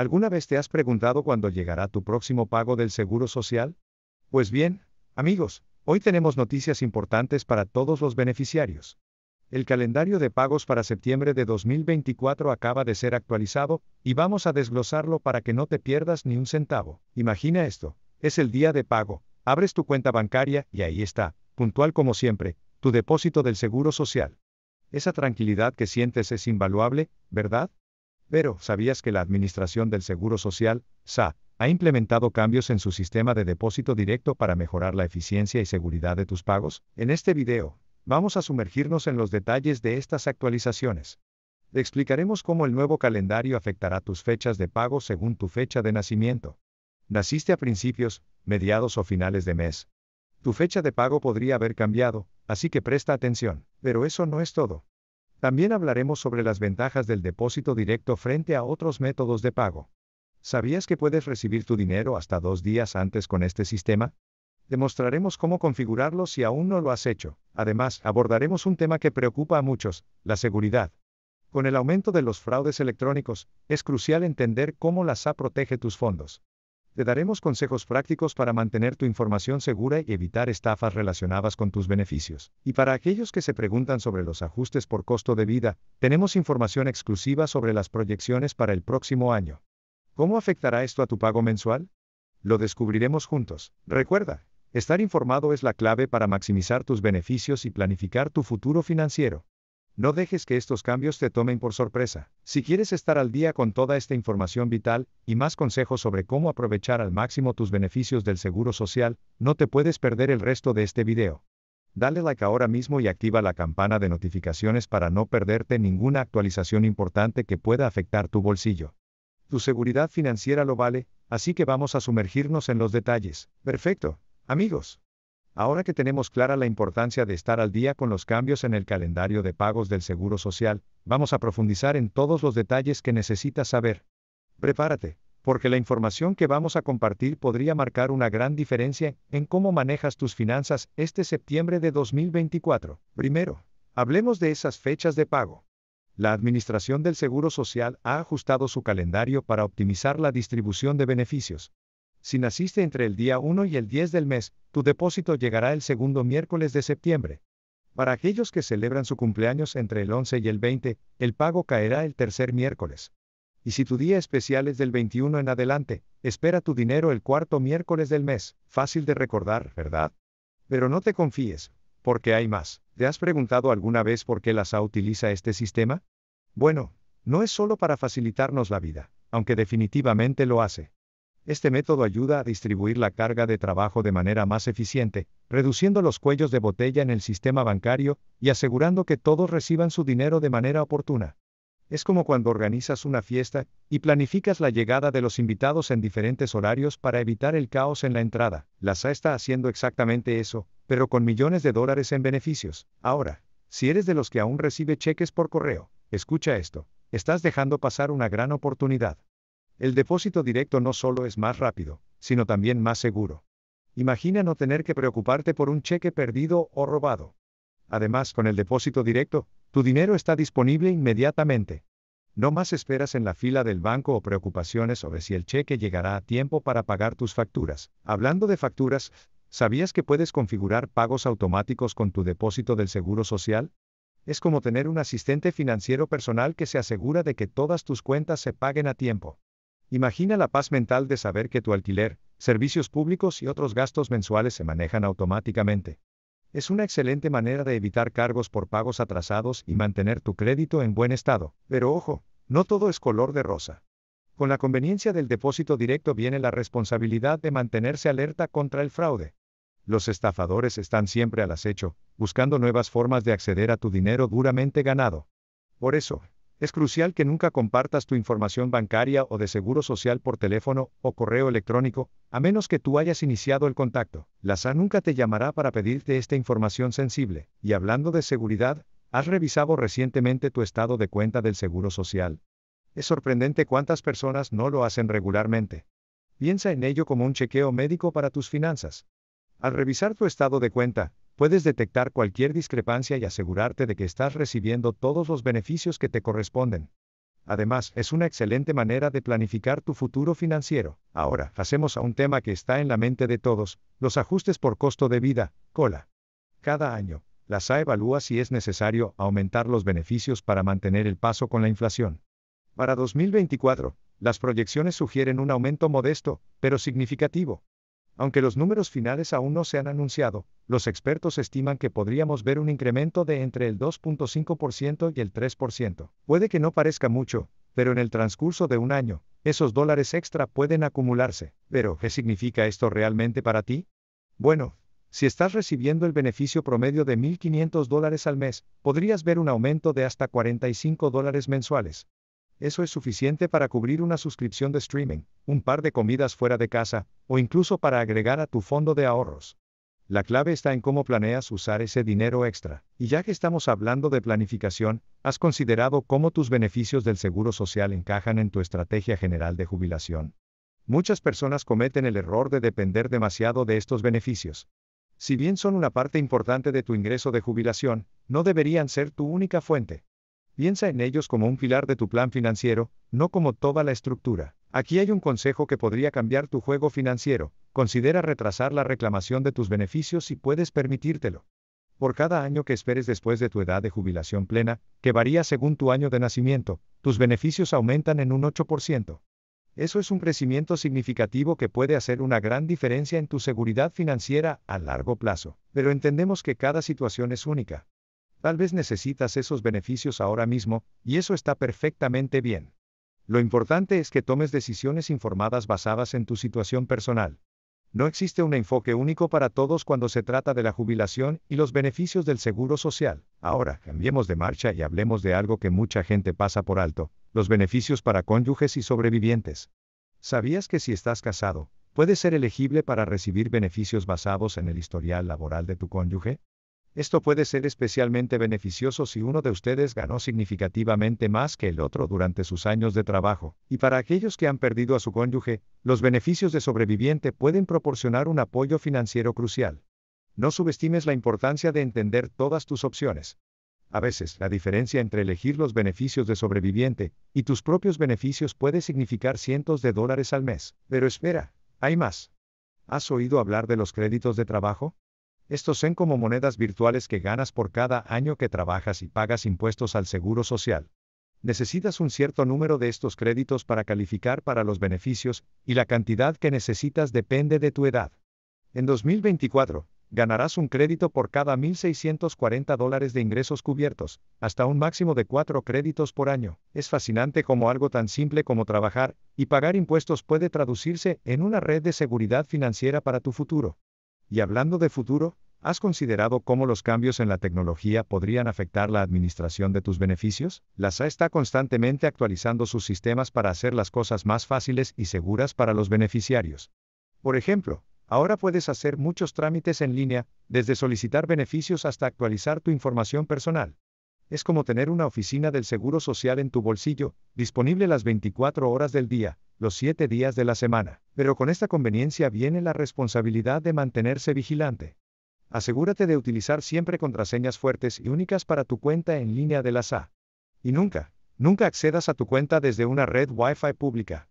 ¿Alguna vez te has preguntado cuándo llegará tu próximo pago del Seguro Social? Pues bien, amigos, hoy tenemos noticias importantes para todos los beneficiarios. El calendario de pagos para septiembre de 2024 acaba de ser actualizado, y vamos a desglosarlo para que no te pierdas ni un centavo. Imagina esto, es el día de pago, abres tu cuenta bancaria y ahí está, puntual como siempre, tu depósito del Seguro Social. Esa tranquilidad que sientes es invaluable, ¿verdad? Pero, ¿sabías que la Administración del Seguro Social, SA, ha implementado cambios en su sistema de depósito directo para mejorar la eficiencia y seguridad de tus pagos? En este video, vamos a sumergirnos en los detalles de estas actualizaciones. Te explicaremos cómo el nuevo calendario afectará tus fechas de pago según tu fecha de nacimiento. ¿Naciste a principios, mediados o finales de mes? Tu fecha de pago podría haber cambiado, así que presta atención. Pero eso no es todo. También hablaremos sobre las ventajas del depósito directo frente a otros métodos de pago. ¿Sabías que puedes recibir tu dinero hasta dos días antes con este sistema? Demostraremos cómo configurarlo si aún no lo has hecho. Además, abordaremos un tema que preocupa a muchos, la seguridad. Con el aumento de los fraudes electrónicos, es crucial entender cómo la SA protege tus fondos. Te daremos consejos prácticos para mantener tu información segura y evitar estafas relacionadas con tus beneficios. Y para aquellos que se preguntan sobre los ajustes por costo de vida, tenemos información exclusiva sobre las proyecciones para el próximo año. ¿Cómo afectará esto a tu pago mensual? Lo descubriremos juntos. Recuerda, estar informado es la clave para maximizar tus beneficios y planificar tu futuro financiero. No dejes que estos cambios te tomen por sorpresa. Si quieres estar al día con toda esta información vital y más consejos sobre cómo aprovechar al máximo tus beneficios del Seguro Social, no te puedes perder el resto de este video. Dale like ahora mismo y activa la campana de notificaciones para no perderte ninguna actualización importante que pueda afectar tu bolsillo. Tu seguridad financiera lo vale, así que vamos a sumergirnos en los detalles. Perfecto, amigos. Ahora que tenemos clara la importancia de estar al día con los cambios en el calendario de pagos del Seguro Social, vamos a profundizar en todos los detalles que necesitas saber. Prepárate, porque la información que vamos a compartir podría marcar una gran diferencia en cómo manejas tus finanzas este septiembre de 2024. Primero, hablemos de esas fechas de pago. La Administración del Seguro Social ha ajustado su calendario para optimizar la distribución de beneficios, si naciste entre el día 1 y el 10 del mes, tu depósito llegará el segundo miércoles de septiembre. Para aquellos que celebran su cumpleaños entre el 11 y el 20, el pago caerá el tercer miércoles. Y si tu día especial es del 21 en adelante, espera tu dinero el cuarto miércoles del mes. Fácil de recordar, ¿verdad? Pero no te confíes, porque hay más. ¿Te has preguntado alguna vez por qué la SA utiliza este sistema? Bueno, no es solo para facilitarnos la vida, aunque definitivamente lo hace. Este método ayuda a distribuir la carga de trabajo de manera más eficiente, reduciendo los cuellos de botella en el sistema bancario y asegurando que todos reciban su dinero de manera oportuna. Es como cuando organizas una fiesta y planificas la llegada de los invitados en diferentes horarios para evitar el caos en la entrada. La SA está haciendo exactamente eso, pero con millones de dólares en beneficios. Ahora, si eres de los que aún recibe cheques por correo, escucha esto. Estás dejando pasar una gran oportunidad. El depósito directo no solo es más rápido, sino también más seguro. Imagina no tener que preocuparte por un cheque perdido o robado. Además, con el depósito directo, tu dinero está disponible inmediatamente. No más esperas en la fila del banco o preocupaciones sobre si el cheque llegará a tiempo para pagar tus facturas. Hablando de facturas, ¿sabías que puedes configurar pagos automáticos con tu depósito del Seguro Social? Es como tener un asistente financiero personal que se asegura de que todas tus cuentas se paguen a tiempo. Imagina la paz mental de saber que tu alquiler, servicios públicos y otros gastos mensuales se manejan automáticamente. Es una excelente manera de evitar cargos por pagos atrasados y mantener tu crédito en buen estado. Pero ojo, no todo es color de rosa. Con la conveniencia del depósito directo viene la responsabilidad de mantenerse alerta contra el fraude. Los estafadores están siempre al acecho, buscando nuevas formas de acceder a tu dinero duramente ganado. Por eso, es crucial que nunca compartas tu información bancaria o de seguro social por teléfono o correo electrónico, a menos que tú hayas iniciado el contacto. La SA nunca te llamará para pedirte esta información sensible. Y hablando de seguridad, ¿has revisado recientemente tu estado de cuenta del seguro social? Es sorprendente cuántas personas no lo hacen regularmente. Piensa en ello como un chequeo médico para tus finanzas. Al revisar tu estado de cuenta, puedes detectar cualquier discrepancia y asegurarte de que estás recibiendo todos los beneficios que te corresponden. Además, es una excelente manera de planificar tu futuro financiero. Ahora, hacemos a un tema que está en la mente de todos, los ajustes por costo de vida, cola. Cada año, la SA evalúa si es necesario aumentar los beneficios para mantener el paso con la inflación. Para 2024, las proyecciones sugieren un aumento modesto, pero significativo. Aunque los números finales aún no se han anunciado, los expertos estiman que podríamos ver un incremento de entre el 2.5% y el 3%. Puede que no parezca mucho, pero en el transcurso de un año, esos dólares extra pueden acumularse. Pero, ¿qué significa esto realmente para ti? Bueno, si estás recibiendo el beneficio promedio de 1.500 dólares al mes, podrías ver un aumento de hasta 45 dólares mensuales eso es suficiente para cubrir una suscripción de streaming, un par de comidas fuera de casa, o incluso para agregar a tu fondo de ahorros. La clave está en cómo planeas usar ese dinero extra. Y ya que estamos hablando de planificación, ¿has considerado cómo tus beneficios del seguro social encajan en tu estrategia general de jubilación? Muchas personas cometen el error de depender demasiado de estos beneficios. Si bien son una parte importante de tu ingreso de jubilación, no deberían ser tu única fuente. Piensa en ellos como un pilar de tu plan financiero, no como toda la estructura. Aquí hay un consejo que podría cambiar tu juego financiero. Considera retrasar la reclamación de tus beneficios si puedes permitírtelo. Por cada año que esperes después de tu edad de jubilación plena, que varía según tu año de nacimiento, tus beneficios aumentan en un 8%. Eso es un crecimiento significativo que puede hacer una gran diferencia en tu seguridad financiera a largo plazo. Pero entendemos que cada situación es única. Tal vez necesitas esos beneficios ahora mismo, y eso está perfectamente bien. Lo importante es que tomes decisiones informadas basadas en tu situación personal. No existe un enfoque único para todos cuando se trata de la jubilación y los beneficios del seguro social. Ahora, cambiemos de marcha y hablemos de algo que mucha gente pasa por alto, los beneficios para cónyuges y sobrevivientes. ¿Sabías que si estás casado, puedes ser elegible para recibir beneficios basados en el historial laboral de tu cónyuge? Esto puede ser especialmente beneficioso si uno de ustedes ganó significativamente más que el otro durante sus años de trabajo, y para aquellos que han perdido a su cónyuge, los beneficios de sobreviviente pueden proporcionar un apoyo financiero crucial. No subestimes la importancia de entender todas tus opciones. A veces, la diferencia entre elegir los beneficios de sobreviviente y tus propios beneficios puede significar cientos de dólares al mes. Pero espera, hay más. ¿Has oído hablar de los créditos de trabajo? Estos son como monedas virtuales que ganas por cada año que trabajas y pagas impuestos al Seguro Social. Necesitas un cierto número de estos créditos para calificar para los beneficios, y la cantidad que necesitas depende de tu edad. En 2024, ganarás un crédito por cada 1.640 dólares de ingresos cubiertos, hasta un máximo de 4 créditos por año. Es fascinante cómo algo tan simple como trabajar y pagar impuestos puede traducirse en una red de seguridad financiera para tu futuro. Y hablando de futuro, ¿has considerado cómo los cambios en la tecnología podrían afectar la administración de tus beneficios? La SA está constantemente actualizando sus sistemas para hacer las cosas más fáciles y seguras para los beneficiarios. Por ejemplo, ahora puedes hacer muchos trámites en línea, desde solicitar beneficios hasta actualizar tu información personal. Es como tener una oficina del Seguro Social en tu bolsillo, disponible las 24 horas del día, los siete días de la semana. Pero con esta conveniencia viene la responsabilidad de mantenerse vigilante. Asegúrate de utilizar siempre contraseñas fuertes y únicas para tu cuenta en línea de la SA. Y nunca, nunca accedas a tu cuenta desde una red Wi-Fi pública.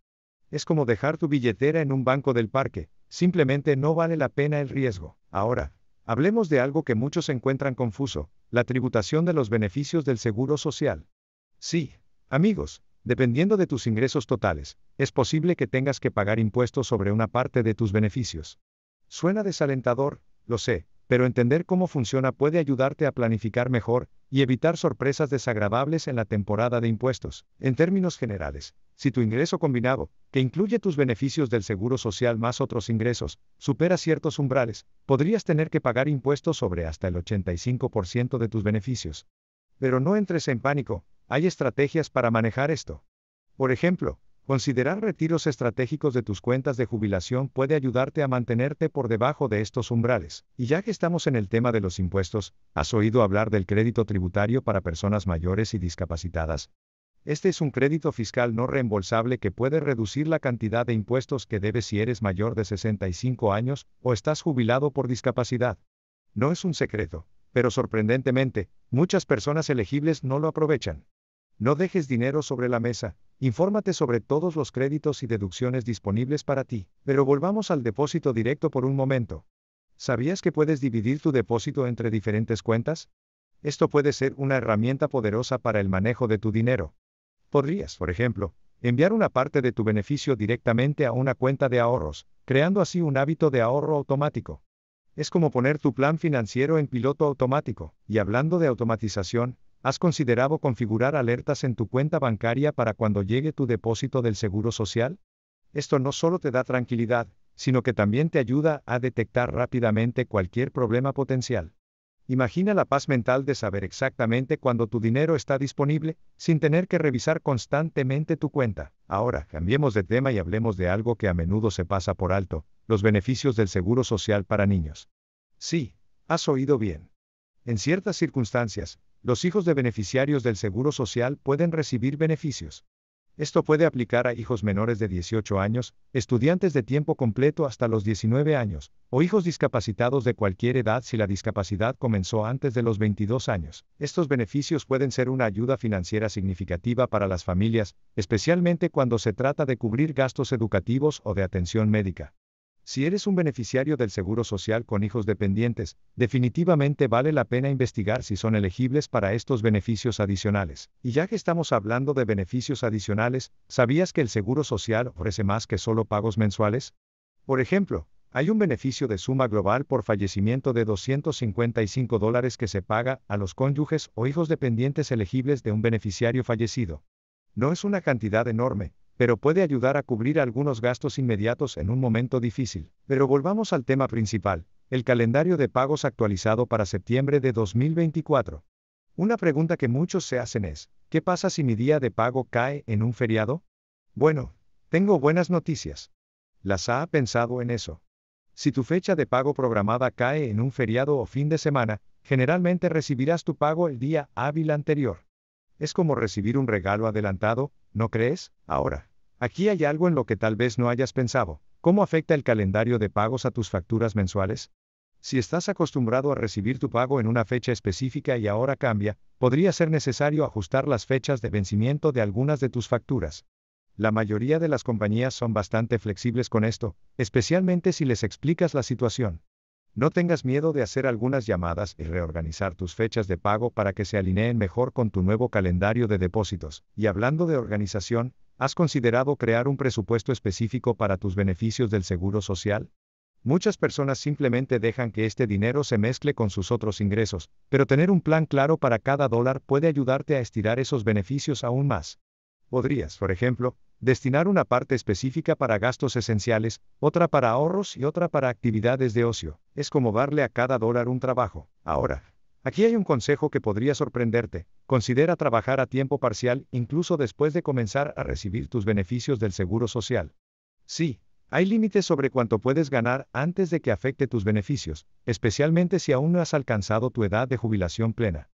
Es como dejar tu billetera en un banco del parque, simplemente no vale la pena el riesgo. Ahora, hablemos de algo que muchos encuentran confuso, la tributación de los beneficios del seguro social. Sí, amigos, Dependiendo de tus ingresos totales, es posible que tengas que pagar impuestos sobre una parte de tus beneficios. Suena desalentador, lo sé, pero entender cómo funciona puede ayudarte a planificar mejor y evitar sorpresas desagradables en la temporada de impuestos. En términos generales, si tu ingreso combinado, que incluye tus beneficios del seguro social más otros ingresos, supera ciertos umbrales, podrías tener que pagar impuestos sobre hasta el 85% de tus beneficios. Pero no entres en pánico, hay estrategias para manejar esto. Por ejemplo, considerar retiros estratégicos de tus cuentas de jubilación puede ayudarte a mantenerte por debajo de estos umbrales. Y ya que estamos en el tema de los impuestos, ¿has oído hablar del crédito tributario para personas mayores y discapacitadas? Este es un crédito fiscal no reembolsable que puede reducir la cantidad de impuestos que debes si eres mayor de 65 años o estás jubilado por discapacidad. No es un secreto, pero sorprendentemente, muchas personas elegibles no lo aprovechan. No dejes dinero sobre la mesa, infórmate sobre todos los créditos y deducciones disponibles para ti, pero volvamos al depósito directo por un momento. ¿Sabías que puedes dividir tu depósito entre diferentes cuentas? Esto puede ser una herramienta poderosa para el manejo de tu dinero. Podrías, por ejemplo, enviar una parte de tu beneficio directamente a una cuenta de ahorros, creando así un hábito de ahorro automático. Es como poner tu plan financiero en piloto automático, y hablando de automatización, ¿Has considerado configurar alertas en tu cuenta bancaria para cuando llegue tu depósito del Seguro Social? Esto no solo te da tranquilidad, sino que también te ayuda a detectar rápidamente cualquier problema potencial. Imagina la paz mental de saber exactamente cuándo tu dinero está disponible, sin tener que revisar constantemente tu cuenta. Ahora, cambiemos de tema y hablemos de algo que a menudo se pasa por alto, los beneficios del Seguro Social para niños. Sí, has oído bien. En ciertas circunstancias, los hijos de beneficiarios del Seguro Social pueden recibir beneficios. Esto puede aplicar a hijos menores de 18 años, estudiantes de tiempo completo hasta los 19 años, o hijos discapacitados de cualquier edad si la discapacidad comenzó antes de los 22 años. Estos beneficios pueden ser una ayuda financiera significativa para las familias, especialmente cuando se trata de cubrir gastos educativos o de atención médica. Si eres un beneficiario del Seguro Social con hijos dependientes, definitivamente vale la pena investigar si son elegibles para estos beneficios adicionales. Y ya que estamos hablando de beneficios adicionales, ¿sabías que el Seguro Social ofrece más que solo pagos mensuales? Por ejemplo, hay un beneficio de suma global por fallecimiento de 255 dólares que se paga a los cónyuges o hijos dependientes elegibles de un beneficiario fallecido. No es una cantidad enorme, pero puede ayudar a cubrir algunos gastos inmediatos en un momento difícil. Pero volvamos al tema principal, el calendario de pagos actualizado para septiembre de 2024. Una pregunta que muchos se hacen es, ¿qué pasa si mi día de pago cae en un feriado? Bueno, tengo buenas noticias. ¿Las ha pensado en eso? Si tu fecha de pago programada cae en un feriado o fin de semana, generalmente recibirás tu pago el día hábil anterior. Es como recibir un regalo adelantado, ¿no crees? Ahora, aquí hay algo en lo que tal vez no hayas pensado. ¿Cómo afecta el calendario de pagos a tus facturas mensuales? Si estás acostumbrado a recibir tu pago en una fecha específica y ahora cambia, podría ser necesario ajustar las fechas de vencimiento de algunas de tus facturas. La mayoría de las compañías son bastante flexibles con esto, especialmente si les explicas la situación. No tengas miedo de hacer algunas llamadas y reorganizar tus fechas de pago para que se alineen mejor con tu nuevo calendario de depósitos. Y hablando de organización, ¿has considerado crear un presupuesto específico para tus beneficios del Seguro Social? Muchas personas simplemente dejan que este dinero se mezcle con sus otros ingresos, pero tener un plan claro para cada dólar puede ayudarte a estirar esos beneficios aún más. Podrías, por ejemplo, destinar una parte específica para gastos esenciales, otra para ahorros y otra para actividades de ocio. Es como darle a cada dólar un trabajo. Ahora, aquí hay un consejo que podría sorprenderte. Considera trabajar a tiempo parcial incluso después de comenzar a recibir tus beneficios del Seguro Social. Sí, hay límites sobre cuánto puedes ganar antes de que afecte tus beneficios, especialmente si aún no has alcanzado tu edad de jubilación plena.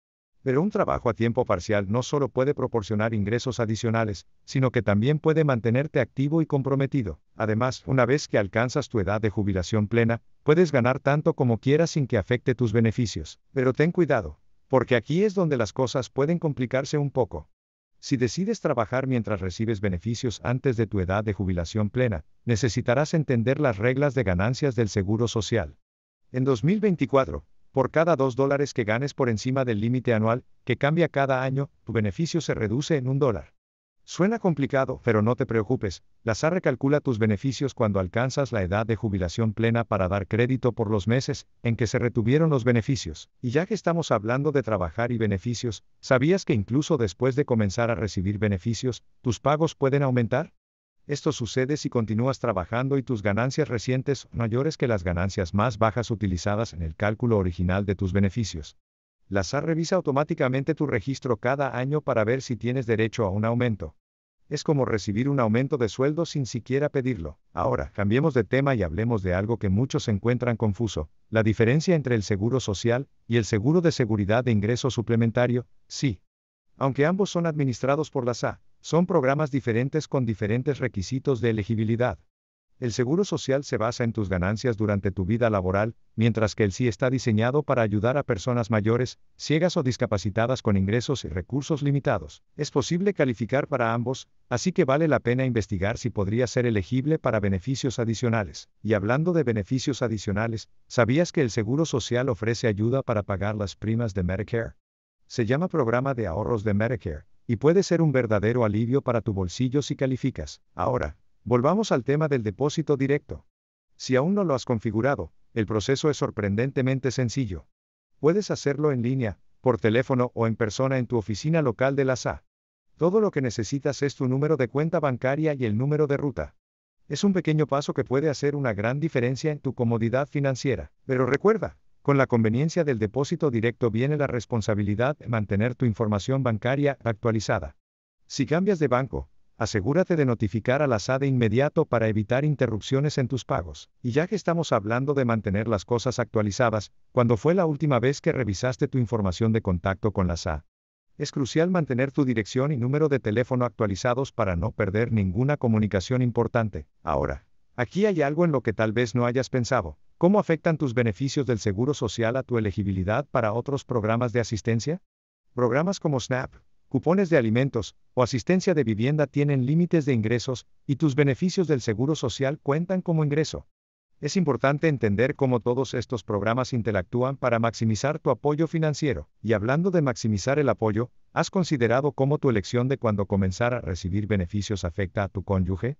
Pero un trabajo a tiempo parcial no solo puede proporcionar ingresos adicionales, sino que también puede mantenerte activo y comprometido. Además, una vez que alcanzas tu edad de jubilación plena, puedes ganar tanto como quieras sin que afecte tus beneficios. Pero ten cuidado, porque aquí es donde las cosas pueden complicarse un poco. Si decides trabajar mientras recibes beneficios antes de tu edad de jubilación plena, necesitarás entender las reglas de ganancias del Seguro Social. En 2024, por cada 2 dólares que ganes por encima del límite anual, que cambia cada año, tu beneficio se reduce en un dólar. Suena complicado, pero no te preocupes, la SAR recalcula tus beneficios cuando alcanzas la edad de jubilación plena para dar crédito por los meses en que se retuvieron los beneficios. Y ya que estamos hablando de trabajar y beneficios, ¿sabías que incluso después de comenzar a recibir beneficios, tus pagos pueden aumentar? Esto sucede si continúas trabajando y tus ganancias recientes mayores que las ganancias más bajas utilizadas en el cálculo original de tus beneficios. La SA revisa automáticamente tu registro cada año para ver si tienes derecho a un aumento. Es como recibir un aumento de sueldo sin siquiera pedirlo. Ahora, cambiemos de tema y hablemos de algo que muchos encuentran confuso, la diferencia entre el seguro social y el seguro de seguridad de ingreso suplementario, sí. Aunque ambos son administrados por la SA, son programas diferentes con diferentes requisitos de elegibilidad. El seguro social se basa en tus ganancias durante tu vida laboral, mientras que el sí está diseñado para ayudar a personas mayores, ciegas o discapacitadas con ingresos y recursos limitados. Es posible calificar para ambos, así que vale la pena investigar si podría ser elegible para beneficios adicionales. Y hablando de beneficios adicionales, ¿sabías que el seguro social ofrece ayuda para pagar las primas de Medicare? Se llama Programa de Ahorros de Medicare y puede ser un verdadero alivio para tu bolsillo si calificas. Ahora, volvamos al tema del depósito directo. Si aún no lo has configurado, el proceso es sorprendentemente sencillo. Puedes hacerlo en línea, por teléfono o en persona en tu oficina local de la SA. Todo lo que necesitas es tu número de cuenta bancaria y el número de ruta. Es un pequeño paso que puede hacer una gran diferencia en tu comodidad financiera, pero recuerda, con la conveniencia del depósito directo viene la responsabilidad de mantener tu información bancaria actualizada. Si cambias de banco, asegúrate de notificar a la SA de inmediato para evitar interrupciones en tus pagos. Y ya que estamos hablando de mantener las cosas actualizadas, cuando fue la última vez que revisaste tu información de contacto con la SA? Es crucial mantener tu dirección y número de teléfono actualizados para no perder ninguna comunicación importante. Ahora, Aquí hay algo en lo que tal vez no hayas pensado. ¿Cómo afectan tus beneficios del Seguro Social a tu elegibilidad para otros programas de asistencia? Programas como SNAP, cupones de alimentos o asistencia de vivienda tienen límites de ingresos y tus beneficios del Seguro Social cuentan como ingreso. Es importante entender cómo todos estos programas interactúan para maximizar tu apoyo financiero. Y hablando de maximizar el apoyo, ¿has considerado cómo tu elección de cuándo comenzar a recibir beneficios afecta a tu cónyuge?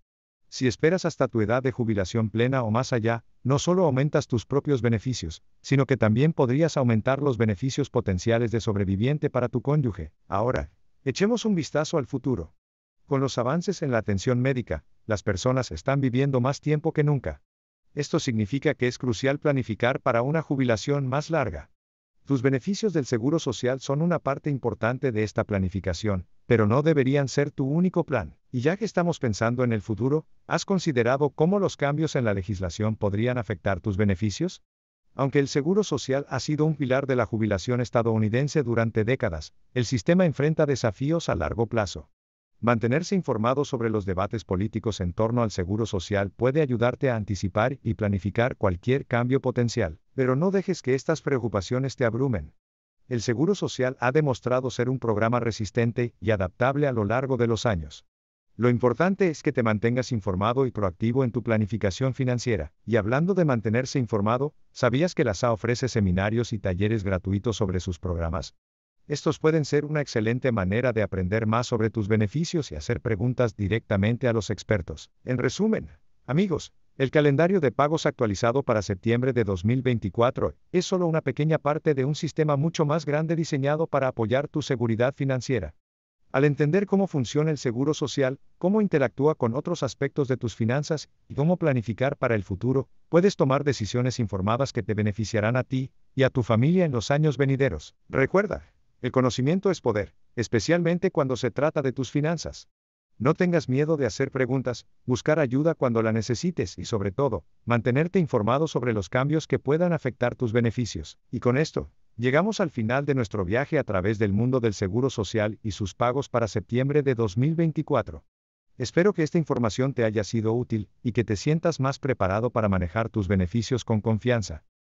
Si esperas hasta tu edad de jubilación plena o más allá, no solo aumentas tus propios beneficios, sino que también podrías aumentar los beneficios potenciales de sobreviviente para tu cónyuge. Ahora, echemos un vistazo al futuro. Con los avances en la atención médica, las personas están viviendo más tiempo que nunca. Esto significa que es crucial planificar para una jubilación más larga. Tus beneficios del seguro social son una parte importante de esta planificación, pero no deberían ser tu único plan. Y ya que estamos pensando en el futuro, ¿has considerado cómo los cambios en la legislación podrían afectar tus beneficios? Aunque el seguro social ha sido un pilar de la jubilación estadounidense durante décadas, el sistema enfrenta desafíos a largo plazo. Mantenerse informado sobre los debates políticos en torno al seguro social puede ayudarte a anticipar y planificar cualquier cambio potencial, pero no dejes que estas preocupaciones te abrumen. El seguro social ha demostrado ser un programa resistente y adaptable a lo largo de los años. Lo importante es que te mantengas informado y proactivo en tu planificación financiera. Y hablando de mantenerse informado, ¿sabías que la SA ofrece seminarios y talleres gratuitos sobre sus programas? Estos pueden ser una excelente manera de aprender más sobre tus beneficios y hacer preguntas directamente a los expertos. En resumen, amigos, el calendario de pagos actualizado para septiembre de 2024 es solo una pequeña parte de un sistema mucho más grande diseñado para apoyar tu seguridad financiera. Al entender cómo funciona el seguro social, cómo interactúa con otros aspectos de tus finanzas y cómo planificar para el futuro, puedes tomar decisiones informadas que te beneficiarán a ti y a tu familia en los años venideros. Recuerda, el conocimiento es poder, especialmente cuando se trata de tus finanzas. No tengas miedo de hacer preguntas, buscar ayuda cuando la necesites y sobre todo, mantenerte informado sobre los cambios que puedan afectar tus beneficios. Y con esto, llegamos al final de nuestro viaje a través del mundo del Seguro Social y sus pagos para septiembre de 2024. Espero que esta información te haya sido útil y que te sientas más preparado para manejar tus beneficios con confianza.